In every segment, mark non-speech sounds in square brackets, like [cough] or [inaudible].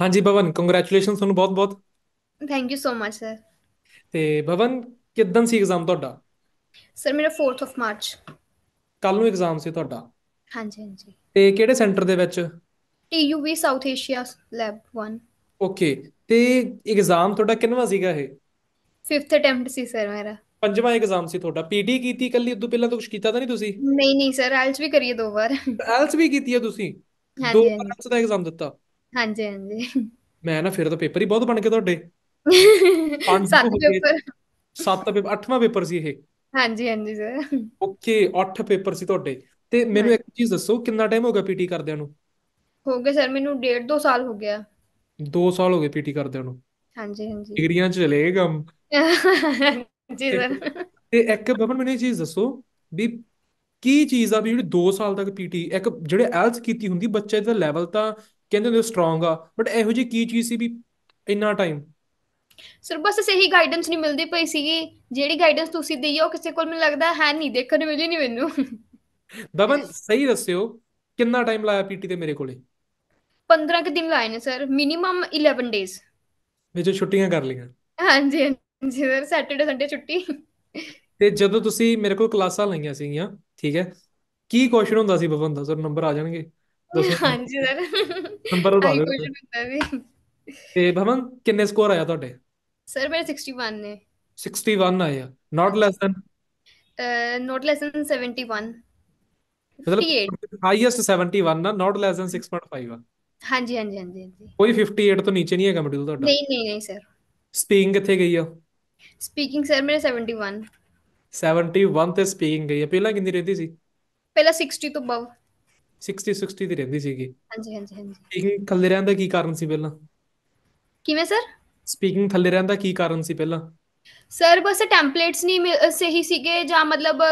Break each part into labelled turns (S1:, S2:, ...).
S1: ਹਾਂਜੀ ਭਵਨ ਕੰਗ੍ਰੈਚੁਲੇਸ਼ਨ ਤੁਹਾਨੂੰ ਬਹੁਤ-ਬਹੁਤ
S2: thank you so much sir
S1: ਤੇ ਭਵਨ ਕਿਦਾਂ ਸੀ ਐਗਜ਼ਾਮ ਤੁਹਾਡਾ
S2: ਸਰ ਮੇਰਾ 4th ਆਫ ਮਾਰਚ
S1: ਕੱਲ ਨੂੰ ਐਗਜ਼ਾਮ ਸੀ ਤੁਹਾਡਾ ਹਾਂਜੀ ਹਾਂਜੀ ਤੇ ਕਿਹੜੇ ਸੈਂਟਰ ਦੇ ਵਿੱਚ
S2: TUV south Asia lab 1
S1: okay ਤੇ ਐਗਜ਼ਾਮ ਤੁਹਾਡਾ ਕਿੰਨਵਾਂ ਸੀਗਾ ਇਹ
S2: 5th ਅਟੈਂਪਟ ਸੀ ਸਰ ਮੇਰਾ
S1: ਪੰਜਵਾਂ ਐਗਜ਼ਾਮ ਸੀ ਤੁਹਾਡਾ ਪੀਟੀ ਕੀਤੀ ਕੱਲੀ ਉਦੋਂ ਪਹਿਲਾਂ ਤਾਂ ਕੁਝ ਕੀਤਾ ਤਾਂ ਨਹੀਂ ਤੁਸੀਂ
S2: ਨਹੀਂ ਨਹੀਂ ਸਰ ਐਲਸ ਵੀ ਕਰੀਏ ਦੋ ਵਾਰ
S1: ਐਲਸ ਵੀ ਕੀਤੀ ਹੈ ਤੁਸੀਂ ਦੋ ਵਾਰ ਐਲਸ ਦਾ ਐਗਜ਼ਾਮ ਦਿੱਤਾ
S2: ਹਾਂਜੀ ਹਾਂਜੀ
S1: ਮੈਂ ਨਾ ਫਿਰ ਤਾਂ ਪੇਪਰ ਹੀ ਬਹੁਤ ਬਣ ਗਏ ਤੁਹਾਡੇ
S2: ਪੰਜ ਸੱਤ ਪੇਪਰ
S1: ਸੱਤ ਪੇਪਰ ਅੱਠਵਾਂ ਪੇਪਰ ਸੀ ਇਹ
S2: ਹਾਂਜੀ ਹਾਂਜੀ ਸਰ
S1: ਓਕੇ ਅੱਠ ਪੇਪਰ ਸੀ ਤੁਹਾਡੇ ਤੇ ਮੈਨੂੰ ਇੱਕ ਚੀਜ਼ ਦੱਸੋ ਕਿੰਨਾ ਟਾਈਮ ਹੋ ਗਿਆ ਪੀਟੀ ਕਰਦਿਆਂ ਨੂੰ
S2: ਹੋ ਗਏ ਸਰ ਮੈਨੂੰ ਡੇਢ ਦੋ ਸਾਲ ਹੋ ਗਿਆ
S1: 2 ਸਾਲ ਹੋ ਗਏ ਪੀਟੀ ਕਰਦਿਆਂ ਨੂੰ ਹਾਂਜੀ ਹਾਂਜੀ ਡਿਗਰੀਆਂ ਚ ਚਲੇ
S2: ਗਏ ਜੀ ਸਰ
S1: ਤੇ ਇੱਕ ਬਬਨ ਮੈਨੂੰ ਇਹ ਚੀਜ਼ ਦੱਸੋ ਵੀ ਕੀ ਚੀਜ਼ ਆ ਵੀ ਜਿਹੜੀ 2 ਸਾਲ ਤੱਕ ਪੀਟੀ ਇੱਕ ਜਿਹੜੇ ਐਲਸ ਕੀਤੀ ਹੁੰਦੀ ਬੱਚੇ ਦਾ ਲੈਵਲ ਤਾਂ ਕਹਿੰਦੇ ਹੁੰਦੇ ਸਟਰੋਂਗ ਆ ਬਟ ਇਹੋ ਜੀ ਕੀ ਚੀਜ਼ ਸੀ ਵੀ ਇੰਨਾ ਟਾਈਮ
S2: ਸਰ ਬਸ ਸਹੀ ਗਾਈਡੈਂਸ ਨਹੀਂ ਮਿਲਦੀ ਪਈ ਸੀਗੀ ਜਿਹੜੀ ਗਾਈਡੈਂਸ ਤੁਸੀਂ ਦਈ ਹੋ ਕਿਸੇ ਕੋਲ ਮੈਨੂੰ ਲੱਗਦਾ ਹੈ ਨਹੀਂ ਦੇਖਣ ਨੂੰ ਮਿਲੀ ਨਹੀਂ ਮੈਨੂੰ
S1: ਦਮਨ ਸਹੀ ਦੱਸਿਓ ਕਿੰਨਾ ਟਾਈਮ ਲਾਇਆ ਪੀਟੀ ਤੇ ਮੇਰੇ ਕੋਲੇ
S2: 15 ਕਿ ਦਿਨ ਲਾਏ ਨੇ ਸਰ ਮਿਨੀਮਮ 11 ਡੇਜ਼
S1: ਵਿੱਚ ਛੁੱਟੀਆਂ ਕਰ ਲਈਆਂ
S2: ਹਾਂਜੀ ਹਾਂਜੀ ਸਰ ਸੈਟਰਡੇ ਸੰਡੇ ਛੁੱਟੀ
S1: ਤੇ ਜਦੋਂ ਤੁਸੀਂ ਮੇਰੇ ਕੋਲ ਕਲਾਸਾਂ ਲਈਆਂ ਸੀਗੀਆਂ ਠੀਕ ਹੈ ਕੀ ਕੁਐਸਚਨ ਹੁੰਦਾ ਸੀ ਬਵੰਦਾ ਸਰ ਨੰਬਰ ਆ ਜਾਣਗੇ ਹਾਂਜੀ
S2: ਸਰ ਨੰਬਰ ਵਧਾ ਆਈ ਕੁਝ ਹੁੰਦਾ ਵੀ
S1: ਤੇ ਭਵਨ ਕਿੰਨੇ ਸਕੋਰ ਆਇਆ ਤੁਹਾਡੇ
S2: ਸਰ ਮੇਰੇ 61 ਨੇ
S1: 61 ਆਇਆ ਨਾਟ ਲੈਸ ਦੈਨ
S2: ਲੈਸ ਲੈਸਨ 71 58
S1: ਮਤਲਬ ਹਾਈਐਸਟ 71 ਨਾ ਨਾਟ ਲੈਸ ਦੈਨ 6.5 ਆ
S2: ਹਾਂਜੀ ਹਾਂਜੀ ਹਾਂਜੀ ਹਾਂਜੀ
S1: ਕੋਈ 58 ਤੋਂ ਨੀਚੇ ਨਹੀਂ ਹੈਗਾ ਮਡਿਊਲ ਤੁਹਾਡਾ
S2: ਨਹੀਂ ਨਹੀਂ ਨਹੀਂ ਸਰ
S1: ਸਪੀਕਿੰਗ ਕਿੱਥੇ ਗਈ ਆ
S2: ਸਪੀਕਿੰਗ ਸਰ ਮੇਰੇ 71
S1: 71 ਤੇ ਸਪੀਕਿੰਗ ਗਈ ਆ ਪਹਿਲਾਂ ਕਿੰਨੀ ਰਹਿੰਦੀ ਸੀ
S2: ਪਹਿਲਾਂ 60 ਤੋਂ ਬਵ
S1: 60 60 ਦੀ ਰਹਿੰਦੀ ਸੀਗੀ
S2: ਹਾਂਜੀ ਹਾਂਜੀ ਹਾਂਜੀ
S1: ਸਪੀਕਿੰਗ ਥੱਲੇ ਰਹਿਣ ਦਾ ਕੀ ਕਾਰਨ ਸੀ ਪਹਿਲਾਂ ਕਿਵੇਂ ਸਰ ਸਪੀਕਿੰਗ ਥੱਲੇ ਰਹਿਣ ਦਾ ਕੀ ਕਾਰਨ ਸੀ ਪਹਿਲਾਂ
S2: ਸਰ ਬਸ ਟੈਂਪਲੇਟਸ ਨਹੀਂ ਸਹੀ ਸੀਗੇ ਜਾਂ ਮਤਲਬ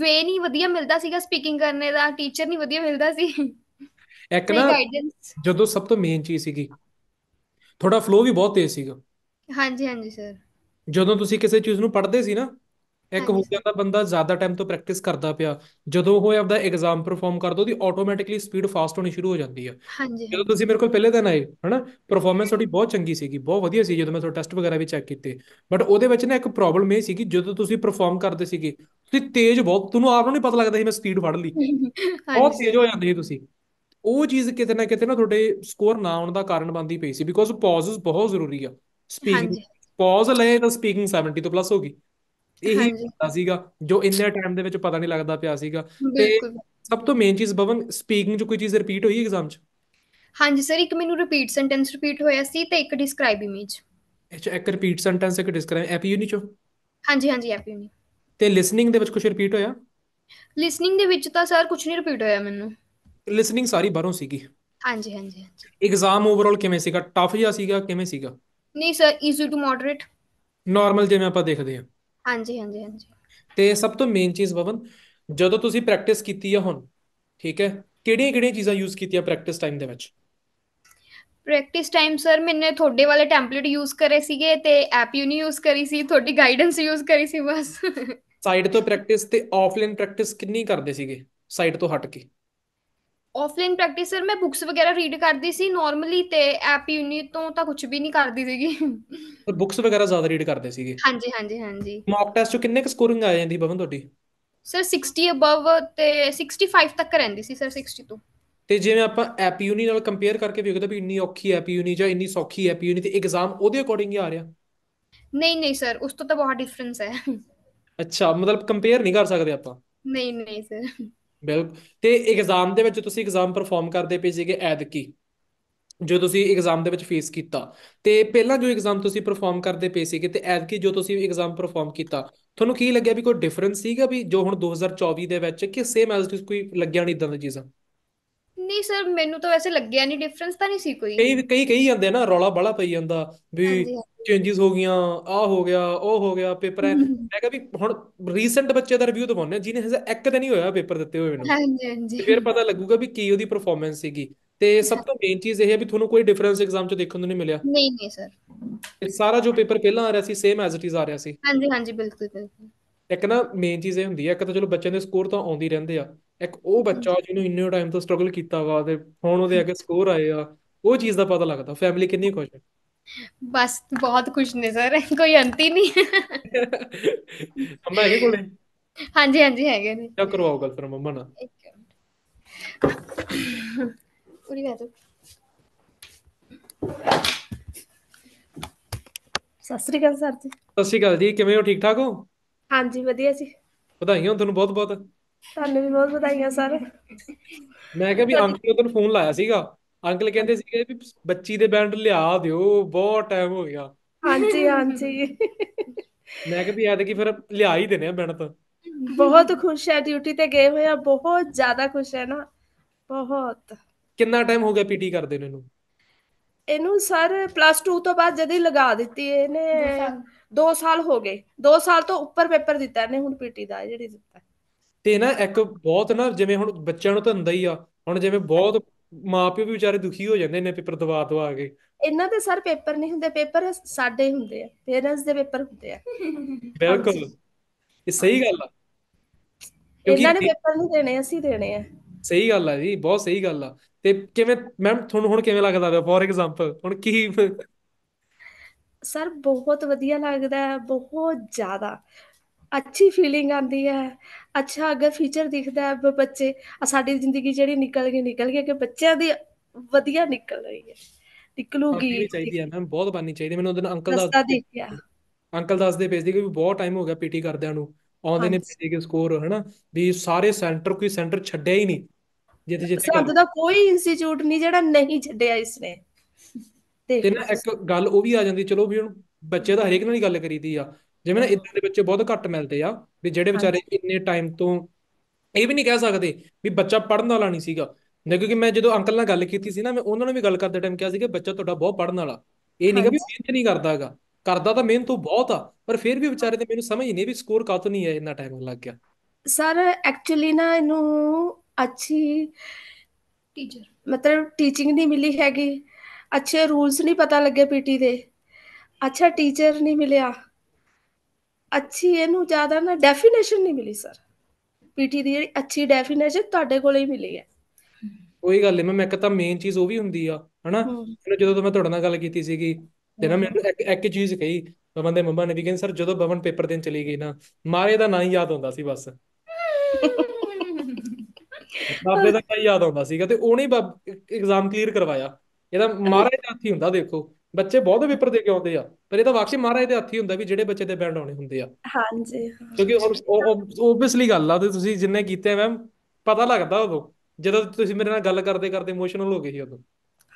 S2: ਵੇ ਨਹੀਂ ਵਧੀਆ ਮਿਲਦਾ ਸੀਗਾ ਸਪੀਕਿੰਗ ਕਰਨੇ ਦਾ ਟੀਚਰ ਨਹੀਂ ਵਧੀਆ ਮਿਲਦਾ ਸੀ
S1: ਇੱਕ ਨਾ ਜਦੋਂ ਸਭ ਤੋਂ ਮੇਨ ਚੀਜ਼ ਸੀਗੀ ਥੋੜਾ ਫਲੋ ਵੀ ਬਹੁਤ ਤੇਜ਼ ਸੀਗਾ
S2: ਹਾਂਜੀ ਹਾਂਜੀ ਸਰ
S1: ਜਦੋਂ ਤੁਸੀਂ ਕਿਸੇ ਚੀਜ਼ ਨੂੰ ਪੜ੍ਹਦੇ ਸੀ ਨਾ ਇੱਕ ਹੋ ਜਾਂਦਾ ਬੰਦਾ ਜ਼ਿਆਦਾ ਟਾਈਮ ਤੋਂ ਪ੍ਰੈਕਟਿਸ ਕਰਦਾ ਪਿਆ ਜਦੋਂ ਉਹ ਆਪਦਾ ਐਗਜ਼ਾਮ ਪਰਫਾਰਮ ਕਰਦਾ ਉਹਦੀ ਆਟੋਮੈਟਿਕਲੀ ਸਪੀਡ ਫਾਸਟ ਹੋਣੀ ਸ਼ੁਰੂ ਹੋ ਜਾਂਦੀ ਆ ਜਦੋਂ ਤੁਸੀਂ ਮੇਰੇ ਕੋਲ ਪਹਿਲੇ ਦਿਨ ਆਏ ਹਨਾ ਪਰਫਾਰਮੈਂਸ ਤੁਹਾਡੀ ਬਹੁਤ ਚੰਗੀ ਸੀਗੀ ਬਹੁਤ ਵਧੀਆ ਸੀ ਜਦੋਂ ਮੈਂ ਤੁਹਾਡਾ ਟੈਸਟ ਵਗੈਰਾ ਵੀ ਚੈੱਕ ਕੀਤੇ ਬਟ ਉਹਦੇ ਵਿੱਚ ਨਾ ਇੱਕ ਪ੍ਰੋਬਲਮ ਇਹ ਸੀਗੀ ਜਦੋਂ ਤੁਸੀਂ ਪਰਫਾਰਮ ਕਰਦੇ ਸੀਗੇ ਤੁਸੀਂ ਤੇਜ਼ ਬਹੁਤ ਤੁਹਾਨੂੰ ਆਪ ਨੂੰ ਨਹੀਂ ਪਤਾ ਲੱਗਦਾ ਸੀ ਮੈਂ ਸਪੀਡ ਫੜ ਲਈ
S2: ਬਹੁਤ ਤੇਜ਼
S1: ਹੋ ਜਾਂਦੇ ਸੀ ਤੁਸੀਂ ਉਹ ਚੀਜ਼ ਕਿਤੇ ਨਾ ਕਿਤੇ ਨਾ ਤੁਹਾਡੇ ਸਕੋਰ ਨਾ ਆਉਣ ਦਾ ਕਾਰਨ ਬਣਦੀ ਪਈ ਸੀ ਬਿਕੋਜ਼ ਪਾਜ਼ਸ ਬਹੁਤ ਜ਼ਰੂਰੀ ਆ ਸਪੀਕਿੰਗ ਪਾਜ਼ ਲਏ ਤਾਂ ਸਪੀਕਿੰਗ 70 ਤੋਂ ਪਲੱਸ ਗਈ ਇਹੀ ਹੁੰਦਾ ਸੀਗਾ ਜੋ ਇੰਨੇ ਟਾਈਮ ਦੇ ਵਿੱਚ ਪਤਾ ਨਹੀਂ ਲੱਗਦਾ ਪਿਆ ਸੀਗਾ ਤੇ ਸਭ ਤੋਂ ਮੇਨ ਚੀਜ਼ ਬਵਨ ਸਪੀਕਿੰਗ 'ਚ ਕੋਈ ਚੀਜ਼ ਰਿਪੀਟ ਹੋਈ ਐਗਜ਼ਾਮ 'ਚ
S2: ਹਾਂਜੀ ਸਰ ਇੱਕ ਮੈਨੂੰ ਰਿਪੀਟ ਸੈਂਟੈਂਸ ਰਿਪੀਟ ਹੋਇਆ ਸੀ ਤੇ ਇੱਕ ਡਿਸਕ੍ਰਾਈਬ ਇਮੇਜ
S1: ਅੱਛਾ ਇੱਕ ਰਿਪੀਟ ਸੈਂਟੈਂਸ ਇੱਕ ਡਿਸਕ੍ਰਾਈਬ ਐਪੀ ਯੂਨੀ ਚ
S2: ਹਾਂਜੀ ਹਾਂਜੀ ਐਪੀ ਯੂਨੀ
S1: ਤੇ ਲਿਸਨਿੰਗ ਦੇ ਵਿੱਚ ਕੁਝ ਰਿਪੀਟ ਹੋਇਆ
S2: ਲਿਸਨਿੰਗ ਦੇ ਵਿੱਚ ਤਾਂ ਸਰ ਕੁਝ ਨਹੀਂ ਰਿਪੀਟ ਹੋਇਆ ਮੈਨੂੰ
S1: ਲਿਸਨਿੰਗ ਸਾਰੀ ਬਾਹਰੋਂ ਸੀਗੀ ਹਾਂਜੀ ਹਾਂਜੀ ਹਾਂਜੀ ਐਗਜ਼ਾਮ ਓਵਰਆਲ ਕਿਵੇਂ ਸੀਗਾ ਟਫ ਜਾਂ ਸੀਗਾ ਕਿਵੇਂ ਸੀਗਾ
S2: ਨਹੀਂ sir easy to moderate
S1: normal ਜਿਵੇਂ ਆਪਾਂ ਦੇਖਦੇ ਆ
S2: ਹਾਂਜੀ ਹਾਂਜੀ ਹਾਂਜੀ
S1: ਤੇ ਸਭ ਤੋਂ ਮੇਨ ਚੀਜ਼ ਬਵਨ ਜਦੋਂ ਤੁਸੀਂ ਪ੍ਰੈਕਟਿਸ ਕੀਤੀ ਹੈ ਹੁਣ ਠੀਕ ਹੈ ਕਿਹੜੀਆਂ-ਕਿਹੜੀਆਂ ਚੀਜ਼ਾਂ ਯੂਜ਼ ਕੀਤੀਆਂ ਪ੍ਰੈਕਟਿਸ ਟਾਈਮ ਦੇ ਵਿੱਚ
S2: ਪ੍ਰੈਕਟਿਸ ਟਾਈਮ ਸਰ ਮੈਨੇ ਤੁਹਾਡੇ ਵਾਲੇ ਟੈਂਪਲੇਟ ਯੂਜ਼ ਕਰੇ ਸੀਗੇ ਤੇ ਐਪ ਯੂਨੀ ਯੂਜ਼ ਕਰੀ ਸੀ ਤੁਹਾਡੀ ਗਾਈਡੈਂਸ ਯੂਜ਼ ਕਰੀ ਸੀ ਬਸ
S1: ਸਾਈਡ ਤੋਂ ਪ੍ਰੈਕਟਿਸ ਤੇ ਆਫਲਾਈਨ ਪ੍ਰੈਕਟਿਸ ਕਿੰਨੀ ਕਰਦੇ ਸੀਗੇ ਸਾਈਡ ਤੋਂ ਹਟ ਕੇ
S2: ਆਫਲਾਈਨ ਪ੍ਰੈਕਟਿਸ ਸਰ ਮੈਂ ਬੁੱਕਸ ਵਗੈਰਾ ਰੀਡ ਕਰਦੀ ਸੀ ਨਾਰਮਲੀ ਤੇ ਐਪ ਯੂਨੀ ਤੋਂ ਤਾਂ ਕੁਝ ਵੀ ਨਹੀਂ ਕਰਦੀ ਸੀਗੀ
S1: ਪਰ ਬੁੱਕਸ ਵਗੈਰਾ ਜ਼ਿਆਦਾ ਰੀਡ ਕਰਦੇ ਸੀਗੇ
S2: ਹਾਂਜੀ ਹਾਂਜੀ ਹਾਂਜੀ
S1: ਮੌਕ ਟੈਸਟ ਚ ਕਿੰਨੇ ਕ ਸਕੋਰਿੰਗ ਆ ਜਾਂਦੀ ਬਵਨ ਤੁਹਾਡੀ
S2: ਸਰ 60 ਅਬਵ ਤੇ 65 ਤੱਕ ਰਹਿੰਦੀ ਸੀ ਸਰ 60 ਤੋਂ
S1: ਤੇ ਜਿਵੇਂ ਆਪਾਂ ਐਪ ਯੂਨੀ ਨਾਲ ਕੰਪੇਅਰ ਕਰਕੇ ਵੇਖਦੇ ਵੀ ਇੰਨੀ ਔਖੀ ਐਪ ਯੂਨੀ ਜਾਂ ਇੰਨੀ ਸੌਖੀ ਐਪ ਯੂਨੀ ਤੇ ਐਗਜ਼ਾਮ ਉਹਦੇ ਅਕੋਰਡਿੰਗ ਹੀ ਆ ਰਿਹਾ
S2: ਨਹੀਂ ਨਹੀਂ ਸਰ ਉਸ ਤੋਂ ਤਾਂ ਬਹੁਤ ਡਿਫਰੈਂਸ ਹੈ
S1: ਅੱਛਾ ਮਤਲਬ ਕੰਪੇਅਰ ਨਹੀਂ ਕਰ ਸਕਦੇ ਆਪਾਂ
S2: ਨਹੀਂ ਨਹੀਂ ਸਰ
S1: ਬਿਲਕੁਲ ਤੇ ਐਗਜ਼ਾਮ ਦੇ ਵਿੱਚ ਤੁਸੀਂ ਐਗਜ਼ਾਮ ਪਰਫਾਰਮ ਕਰਦੇ ਪਏ ਸੀਗੇ ਐਦ ਕੀ ਜੋ ਤੁਸੀਂ ਐਗਜ਼ਾਮ ਦੇ ਵਿੱਚ ਫੇਸ ਕੀਤਾ ਤੇ ਪਹਿਲਾਂ ਜੋ ਐਗਜ਼ਾਮ ਤੁਸੀਂ ਪਰਫਾਰਮ ਕਰਦੇ ਪਏ ਸੀਗੇ ਤੇ ਐਦ ਕੀ ਜੋ ਤੁਸੀਂ ਐਗਜ਼ਾਮ ਪਰਫਾਰਮ ਕੀਤਾ ਤੁਹਾਨੂੰ ਕੀ ਲੱਗਿਆ ਵੀ ਕੋਈ ਡਿਫਰੈਂਸ ਸੀਗਾ ਵੀ ਜੋ ਹੁਣ 2024 ਦੇ ਵਿੱਚ ਕਿ ਸੇਮ ਐਜ਼ ਇਟ ਕੋਈ ਲੱਗਿਆ ਨਹੀਂ ਇਦਾਂ ਦੀ ਚੀਜ਼ਾਂ
S2: ਨਹੀਂ ਸਰ ਮੈਨੂੰ ਤਾਂ ਵੈਸੇ ਲੱਗਿਆ ਨਹੀਂ ਡਿਫਰੈਂਸ ਤਾਂ ਨਹੀਂ ਸੀ ਕੋਈ ਕਈ
S1: ਕਈ ਕਹੀ ਜਾਂਦੇ ਆ ਨਾ ਰੌਲਾ ਬੜਾ ਪਈ ਜਾਂਦਾ ਵੀ ਚੇਂਜਸ ਹੋ ਗਈਆਂ ਆ ਹੋ ਗਿਆ ਉਹ ਹੋ ਗਿਆ ਪੇਪਰ ਹੈ ਮੈਂ ਕਹਾਂ ਵੀ ਹੁਣ ਰੀਸੈਂਟ ਬੱਚੇ ਦਾ ਰਿਵਿਊ ਦਵਾਉਣਾ ਜਿਹਨੇ ਹਜੇ ਇੱਕ ਦਿਨ ਹੀ ਹੋਇਆ ਪੇਪਰ ਦਿੱਤੇ ਹੋਏ ਮੈਨੂੰ
S2: ਹਾਂਜੀ ਹਾਂਜੀ ਫਿਰ
S1: ਪਤਾ ਲੱਗੂਗਾ ਵੀ ਕੀ ਉਹਦੀ ਪਰਫਾਰਮੈਂਸ ਸੀਗੀ ਤੇ ਸਭ ਤੋਂ ਮੇਨ ਚੀਜ਼ ਇਹ ਹੈ ਵੀ ਤੁਹਾਨੂੰ ਕੋਈ ਡਿਫਰੈਂਸ ਐਗਜ਼ਾਮ 'ਚ ਦੇਖਣ ਨੂੰ ਨਹੀਂ ਮਿਲਿਆ
S2: ਨਹੀਂ ਨਹੀਂ ਸਰ
S1: ਸਾਰਾ ਜੋ ਪੇਪਰ ਪਹਿਲਾਂ ਆ ਰਿਹਾ ਸੀ ਸੇਮ ਐਜ਼ ਇਟ ਇਜ਼ ਆ ਰਿਹਾ ਸੀ
S2: ਹਾਂਜੀ ਹਾਂਜੀ ਬਿਲਕੁਲ ਬਿਲਕੁਲ
S1: ਇੱਕ ਨਾ ਮੇਨ ਚੀਜ਼ ਇਹ ਹੁੰਦੀ ਹੈ ਇੱਕ ਤਾਂ ਚਲੋ ਬੱਚਿਆਂ ਦੇ ਸਕੋਰ ਤਾਂ ਆਉਂਦੀ ਰਹਿੰਦੇ ਆ ਇੱਕ ਉਹ ਬੱਚਾ ਜਿਹਨੂੰ ਇੰਨੇ ਟਾਈਮ ਤੋਂ ਸਟਰਗਲ ਕੀਤਾ ਵਾ ਤੇ ਹੁਣ ਉਹਦੇ ਅੱਗੇ ਸਕੋਰ ਆਏ ਆ ਉਹ ਚੀਜ਼ ਦਾ ਪਤਾ ਲੱਗਦਾ ਫੈਮਿਲੀ ਕਿੰਨੀ ਖੁਸ਼ ਹੈ
S2: ਬਸ ਬਹੁਤ ਕੁਝ ਨੇ ਸਰ ਕੋਈ ਅੰਤ ਹੀ ਨਹੀਂ
S1: ਮੰਮਾ ਹੈਗੇ ਕੋਲੇ
S2: ਹਾਂਜੀ ਹਾਂਜੀ ਹੈਗੇ ਨੇ
S1: ਚੱਕ ਕਰਵਾਓ ਗੱਲ ਫਿਰ ਮੰਮਾ ਨਾਲ ਇੱਕ
S2: ਮਿੰਟ Obrigado.
S1: ਸਤਿ
S3: ਸ੍ਰੀ ਅਕਾਲ ਸਰ ਜੀ
S1: ਸਤਿ ਸ੍ਰੀ ਅਕਾਲ ਜੀ ਕਿਵੇਂ ਹੋ ਠੀਕ ਠਾਕ ਹੋ
S3: ਹਾਂਜੀ ਵਧੀਆ ਜੀ
S1: ਵਧਾਈਆਂ ਤੁਹਾਨੂੰ ਬਹੁਤ ਬਹੁਤ
S3: ਤੁਹਾਨੂੰ ਵੀ ਬਹੁਤ ਵਧਾਈਆਂ ਸਰ
S1: ਮੈਂ ਕਿਹਾ ਵੀ ਅੰਕਲ ਨੂੰ ਤੁਹਾਨੂੰ ਫੋਨ ਲਾਇਆ ਸੀਗਾ ਅੰਕਲ ਕਹਿੰਦੇ ਸੀਗੇ ਵੀ ਬੱਚੀ ਦੇ ਬੈਂਡ ਲਿਆ ਦਿਓ ਬਹੁਤ ਟਾਈਮ ਹੋ ਗਿਆ ਹਾਂਜੀ ਹਾਂਜੀ ਮੈਂ ਕਿਹਾ ਵੀ ਆਦੇ ਕਿ ਫਿਰ ਲਿਆ ਹੀ ਦੇਣੇ ਆ ਬੈਂਡ ਤਾਂ
S3: ਬਹੁਤ ਖੁਸ਼ ਹੈ ਡਿਊਟੀ ਤੇ ਗਏ ਹੋਏ ਆ ਬਹੁਤ ਜ਼ਿਆਦਾ ਖੁਸ਼ ਹੈ ਨਾ ਬਹੁਤ
S1: ਕਿੰਨਾ ਟਾਈਮ ਹੋ ਗਿਆ ਪੀਟੀ ਕਰਦੇ ਨੇ ਇਹਨੂੰ
S3: ਇਹਨੂੰ ਸਰ ਪਲੱਸ 2 ਤੋਂ ਬਾਅਦ ਜਦ ਹੀ ਲਗਾ ਦਿੱਤੀ ਇਹਨੇ 2 ਸਾਲ ਹੋ ਗਏ 2 ਸਾਲ ਤੋਂ ਉੱਪਰ ਪੇਪਰ ਦਿੱਤਾ ਇਹਨੇ ਹੁਣ ਪੀਟੀ ਦਾ ਜਿਹੜੀ ਦਿੱਤਾ
S1: ਤੇ ਨਾ ਇੱਕ ਬਹੁਤ ਨਾ ਜਿਵੇਂ ਹੁਣ ਬੱਚਿਆਂ ਨੂੰ ਤਾਂ ਹੁੰਦਾ ਹੀ ਆ ਹੁਣ ਜਿਵੇਂ ਬਹੁਤ ਮਾਪਿਓ ਵੀ ਵਿਚਾਰੇ ਦੁਖੀ ਹੋ ਜਾਂਦੇ ਨੇ ਪੇਪਰ ਦਵਾ ਦਵਾ ਕੇ
S3: ਇਹਨਾਂ ਦੇ ਸਰ ਪੇਪਰ ਨਹੀਂ ਹੁੰਦੇ ਪੇਪਰ ਸਾਡੇ ਹੁੰਦੇ ਆ ਪੇਰੈਂਟਸ ਦੇ ਪੇਪਰ ਹੁੰਦੇ ਆ
S1: ਬਿਲਕੁਲ ਇਹ ਸਹੀ ਗੱਲ ਆ ਇਹਨਾਂ ਨੇ ਪੇਪਰ
S3: ਨਹੀਂ ਦੇਣੇ ਅਸੀਂ ਦੇਣੇ ਆ
S1: ਸਹੀ ਗੱਲ ਆ ਜੀ ਬਹੁਤ ਸਹੀ ਗੱਲ ਆ ਤੇ ਕਿਵੇਂ ਮੈਮ ਤੁਹਾਨੂੰ ਹੁਣ ਕਿਵੇਂ ਲੱਗਦਾ ਪਿਆ ਫੋਰ ਐਗਜ਼ਾਮਪਲ ਹੁਣ ਕੀ
S3: ਸਰ ਬਹੁਤ ਵਧੀਆ ਲੱਗਦਾ ਬਹੁਤ ਜ਼ਿਆਦਾ ਅੱਛੀ ਫੀਲਿੰਗ ਆਉਂਦੀ ਹੈ ਅੱਛਾ ਅਗਰ ਫੀਚਰ ਦਿਖਦਾ ਹੈ ਬੱਚੇ ਸਾਡੀ ਜ਼ਿੰਦਗੀ ਜਿਹੜੀ ਨਿਕਲ ਗਈ ਨਿਕਲ ਗਈ ਕਿ ਬੱਚਿਆਂ ਦੀ ਵਧੀਆ ਨਿਕਲ ਰਹੀ ਹੈ
S1: ਨਿਕਲੂਗੀ ਚਾਹੀਦੀ ਹੈ ਮੈਮ ਬਹੁਤ ਬਾਨੀ ਚਾਹੀਦੀ ਮੈਨੂੰ ਉਹਦੇ ਅੰਕਲ ਦਾ ਦੇਖਿਆ ਅੰਕਲ ਦੱਸਦੇ ਭੇਜਦੇ ਕਿ ਬਹੁਤ ਟਾਈਮ ਹੋ ਗਿਆ ਪੀਟੀ ਕਰਦਿਆਂ ਨੂੰ ਆਉਂਦੇ ਨੇ ਪੀਟੀ ਕੇ ਸਕੋਰ ਹਨਾ ਵੀ ਸਾਰੇ ਸੈਂਟਰ ਕੋਈ ਸੈਂਟਰ ਛੱਡਿਆ ਹੀ ਨਹੀਂ ਜਿੱਥੇ ਜਿੱਥੇ ਸਾਡੇ ਦਾ
S3: ਕੋਈ ਇੰਸਟੀਚਿਊਟ ਨਹੀਂ ਜਿਹੜਾ ਨਹੀਂ ਛੱਡਿਆ ਇਸਨੇ ਤੇ ਨਾ
S1: ਇੱਕ ਗੱਲ ਉਹ ਵੀ ਆ ਜਾਂਦੀ ਚਲੋ ਵੀ ਹੁਣ ਬੱਚੇ ਦਾ ਹਰੇਕ ਨਾਲ ਹੀ ਗੱਲ ਕਰੀਦੀ ਆ ਜਿਵੇਂ ਨਾ ਇਦਾਂ ਦੇ ਬੱਚੇ ਬਹੁਤ ਘੱਟ ਮਿਲਦੇ ਆ ਵੀ ਜਿਹੜੇ ਵਿਚਾਰੇ ਇੰਨੇ ਟਾਈਮ ਤੋਂ ਇਹ ਵੀ ਨਹੀਂ ਕਹਿ ਸਕਦੇ ਵੀ ਬੱਚਾ ਪੜਨ ਵਾਲਾ ਨਹੀਂ ਸੀਗਾ ਨਾ ਕਿਉਂਕਿ ਮੈਂ ਜਦੋਂ ਅੰਕਲ ਨਾਲ ਗੱਲ ਕੀਤੀ ਸੀ ਨਾ ਮੈਂ ਉਹਨਾਂ ਨੂੰ ਵੀ ਗੱਲ ਕਰਦੇ ਟਾਈਮ ਕਿਹਾ ਸੀ ਕਿ ਬੱਚਾ ਤੁਹਾਡਾ ਬਹੁਤ ਪੜਨ ਵਾਲਾ ਇਹ ਨਹੀਂ ਕਿ ਮਿਹਨਤ ਨਹੀਂ ਕਰਦਾਗਾ ਕਰਦਾ ਤਾਂ ਮਿਹਨਤ ਉਹ ਬਹੁਤ ਆ ਪਰ ਫਿਰ ਵੀ ਵਿਚਾਰੇ ਤੇ ਮੈਨੂੰ ਸਮਝ ਨਹੀਂ ਵੀ ਸਕੋਰ ਕਾਤੋਂ ਨਹੀਂ ਆ ਇੰਨਾ ਟਾਈਮ ਲੱਗ ਗਿਆ
S3: ਸਰ ਐਕਚੁਅਲੀ ਨਾ ਇਹਨੂੰ ਅੱਛੀ ਟੀਚਰ ਮਤਲਬ ਟੀਚਿੰਗ ਨਹੀਂ ਮਿਲੀ ਹੈਗੀ ਅੱਛੇ ਰੂਲਸ ਨਹੀਂ ਪਤਾ ਲੱਗੇ ਪੀਟੀ ਦੇ ਅੱਛਾ ਟੀਚਰ ਨਹੀਂ ਮਿਲਿਆ ਅੱਛੀ ਇਹਨੂੰ ਜ਼ਿਆਦਾ ਨਾ ਡੈਫੀਨੇਸ਼ਨ ਨਹੀਂ ਮਿਲੀ ਸਰ ਪੀਟੀ ਦੀ ਜਿਹੜੀ ਅੱਛੀ ਡੈਫੀਨੇਸ਼ਨ ਤੁਹਾਡੇ ਕੋਲੇ ਹੀ ਮਿਲੀ ਹੈ
S1: ਉਹੀ ਗੱਲ ਹੈ ਮੈਂ ਇੱਕ ਤਾਂ ਮੇਨ ਚੀਜ਼ ਉਹ ਵੀ ਹੁੰਦੀ ਆ ਹਨਾ ਜਦੋਂ ਮੈਂ ਤੁਹਾਡੇ ਨਾਲ ਗੱਲ ਕੀਤੀ ਸੀਗੀ ਤੇ ਨਾ ਮੈਨੂੰ ਇੱਕ ਇੱਕ ਚੀਜ਼ ਕਹੀ ਬਵਨ ਦੇ ਮੰਮਾ ਨੇ ਵੀ ਕਿਹਾ ਸਰ ਜਦੋਂ ਬਵਨ ਪੇਪਰ ਦੇਣ ਚਲੀ ਗਈ ਨਾ ਮਾਰੇ ਦਾ ਨਾਂ ਹੀ ਯਾਦ ਹੁੰਦਾ ਸੀ ਬਸ ਬਾਬੇ ਦਾ ਨਾਂ ਯਾਦ ਆਉਂਦਾ ਸੀਗਾ ਤੇ ਉਹਨੇ ਐਗਜ਼ਾਮ ਕਲੀਅਰ ਕਰਵਾਇਆ ਇਹਦਾ ਮਾਰੇ ਦਾ ਹੀ ਹੁੰਦਾ ਦੇਖੋ ਬੱਚੇ ਬਹੁਤ ਵਿਪਰ ਦੇ ਕੇ ਆਉਂਦੇ ਆ ਪਰ ਇਹ ਤਾਂ ਵਾਕਸ਼ੀ ਮਹਾਰਾਜ ਦੇ ਹੱਥੀ ਹੁੰਦਾ ਵੀ ਜਿਹੜੇ ਬੱਚੇ ਦੇ ਬੈਂਡ ਆਉਣੇ ਹੁੰਦੇ ਆ ਹਾਂਜੀ ਕਿਉਂਕਿ ਓਬਵੀਅਸਲੀ ਗੱਲ ਆ ਤੇ ਤੁਸੀਂ ਜਿੰਨੇ ਕੀਤੇ ਮੈਮ ਪਤਾ ਲੱਗਦਾ ਉਦੋਂ ਜਦੋਂ ਤੁਸੀਂ ਮੇਰੇ ਨਾਲ ਗੱਲ ਕਰਦੇ ਕਰਦੇ ਇਮੋਸ਼ਨਲ ਹੋ ਗਏ ਸੀ ਉਦੋਂ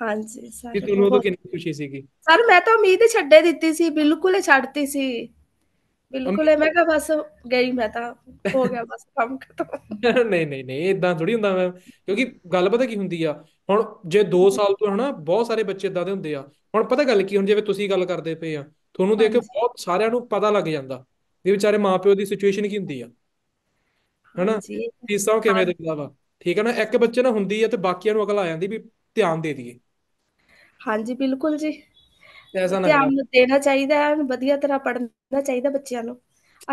S3: ਹਾਂਜੀ ਸਰ ਕਿ ਤੁਹਾਨੂੰ ਉਦੋਂ ਕਿੰਨੀ ਖੁਸ਼ੀ ਸੀਗੀ ਸਰ ਮੈਂ ਤਾਂ ਉਮੀਦ ਛੱਡੇ ਦਿੱਤੀ ਸੀ ਬਿਲਕੁਲ ਹੀ ਛੱਡਤੀ ਸੀ ਬਿਲਕੁਲ ਮੈਂ ਕਿਹਾ ਬਸ ਗਈ ਮੈਂ ਤਾਂ ਹੋ ਗਿਆ ਬਸ ਕੰਮ ਖਤਮ
S1: [laughs] ਨਹੀਂ ਨਹੀਂ ਨਹੀਂ ਇਦਾਂ ਥੋੜੀ ਹੁੰਦਾ ਮੈਂ ਕਿਉਂਕਿ ਗੱਲ ਪਤਾ ਕੀ ਹੁੰਦੀ ਆ ਹੁਣ ਜੇ 2 ਸਾਲ ਤੋਂ ਹਨਾ ਬਹੁਤ ਸਾਰੇ ਬੱਚੇ ਇਦਾਂ ਦੇ ਹੁੰਦੇ ਆ ਹੁਣ ਪਤਾ ਗੱਲ ਕੀ ਹੁਣ ਜਿਵੇਂ ਤੁਸੀਂ ਗੱਲ ਕਰਦੇ ਪਏ ਆ ਤੁਹਾਨੂੰ ਦੇਖ ਕੇ ਬਹੁਤ ਸਾਰਿਆਂ ਨੂੰ ਪਤਾ ਲੱਗ ਜਾਂਦਾ ਵੀ ਵਿਚਾਰੇ ਮਾਪਿਓ ਦੀ ਸਿਚੁਏਸ਼ਨ ਕੀ ਹੁੰਦੀ ਆ ਹਨਾ ਫੀਸਾਂ ਉਹ ਕਿਵੇਂ ਦਿੰਦਾ ਵਾ ਠੀਕ ਹੈ ਨਾ ਇੱਕ ਬੱਚੇ ਨਾਲ ਹੁੰਦੀ ਆ ਤੇ ਬਾਕੀਆਂ ਨੂੰ ਅਗਲਾ ਆ ਜਾਂਦੀ ਵੀ ਧਿਆਨ ਦੇ ਦਈਏ
S3: ਹਾਂਜੀ ਬਿਲਕੁਲ ਜੀ ਐਸਾ ਨਾ ਧਿਆਨ ਦੇਣਾ ਚਾਹੀਦਾ ਹੈ ਵਧੀਆ ਤਰ੍ਹਾਂ ਪੜ੍ਹਨਾ ਚਾਹੀਦਾ ਬੱਚਿਆਂ ਨੂੰ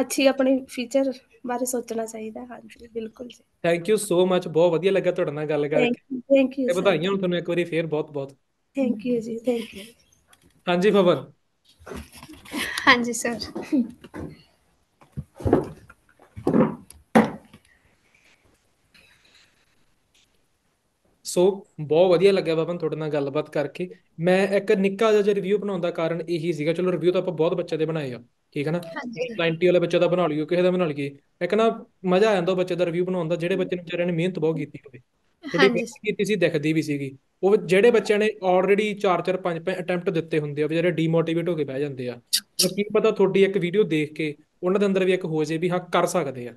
S3: ਅੱਛੀ ਆਪਣੇ ਫਿਊਚਰ ਬਾਰੇ ਸੋਚਣਾ ਚਾਹੀਦਾ ਹਾਂਜੀ ਬਿਲਕੁਲ ਜੀ
S1: ਥੈਂਕ ਯੂ ਸੋ ਮੱਚ ਬਹੁਤ ਵਧੀਆ ਲੱਗਾ ਤੁਹਾਡੇ ਨਾਲ ਗੱਲ ਕਰਕੇ
S3: ਥੈਂਕ ਯੂ ਵਧਾਈਆਂ
S1: ਤੁਹਾਨੂੰ ਇੱਕ ਵਾਰੀ ਫੇਰ ਬਹੁਤ ਬਹੁਤ
S3: ਥੈਂਕ ਯੂ ਜੀ ਥੈਂਕ ਯੂ
S1: ਹਾਂਜੀ ਫਬਰ ਹਾਂਜੀ ਸਰ ਸੋ ਬਹੁਤ ਵਧੀਆ ਲੱਗਿਆ ਬਾਬਾ ਤੁਹਾਡੇ ਨਾਲ ਗੱਲਬਾਤ ਕਰਕੇ ਮੈਂ ਇੱਕ ਨਿੱਕਾ ਜਿਹਾ ਰਿਵਿਊ ਬਣਾਉਣ ਦਾ ਕਾਰਨ ਇਹੀ ਸੀਗਾ ਚਲੋ ਰਿਵਿਊ ਤਾਂ ਆਪਾਂ ਬਹੁਤ ਬੱਚੇ ਦੇ ਬਣਾਏ ਆ ਠੀਕ ਹੈ ਨਾ
S3: 90
S1: ਵਾਲੇ ਬੱਚੇ ਦਾ ਬਣਾ ਲਈਓ ਕਿਸੇ ਦਾ ਬਣਾ ਲਈਏ ਇੱਕ ਨਾ ਮਜ਼ਾ ਆ ਜਾਂਦਾ ਬੱਚੇ ਦਾ ਰਿਵਿਊ ਬਣਾਉਣ ਦਾ ਜਿਹੜੇ ਬੱਚੇ ਨੇ ਵਿਚਾਰਿਆਂ ਨੇ ਮਿਹਨਤ ਬਹੁਤ ਕੀਤੀ ਹੋਵੇ ਜਿਹੜੀ ਕੀਤੀ ਦਿਖਦੀ ਵੀ ਸੀਗੀ ਉਹ ਜਿਹੜੇ ਬੱਚਿਆਂ ਨੇ ਆਲਰੇਡੀ 4-4 5-5 ਅਟੈਂਪਟ ਦਿੱਤੇ ਹੁੰਦੇ ਆ ਜਿਹੜੇ ਡੀਮੋਟੀਵੇਟ ਹੋ ਕੇ ਬਹਿ ਜਾਂਦੇ ਆ ਕੀ ਪਤਾ ਤੁਹਾਡੀ ਇੱਕ ਵੀਡੀਓ ਦੇਖ ਕੇ ਉਹਨਾਂ ਦੇ ਅੰਦਰ ਵੀ ਇੱਕ ਹੋ ਜੇ ਵੀ ਹਾਂ ਕਰ ਸਕਦੇ ਆ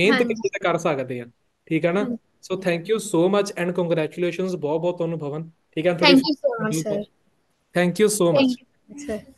S1: ਮਿਹਨਤ ਕਰਕੇ ਤਾਂ ਕਰ ਸਕਦੇ ਆ ਠੀਕ ਆ ਨਾ so thank you so much and congratulations ਬਹੁਤ ਬਹੁਤ ਤੁਹਾਨੂੰ ਭਵਨ ਠੀਕ ਆ thank you so much sir thank you so much
S3: sir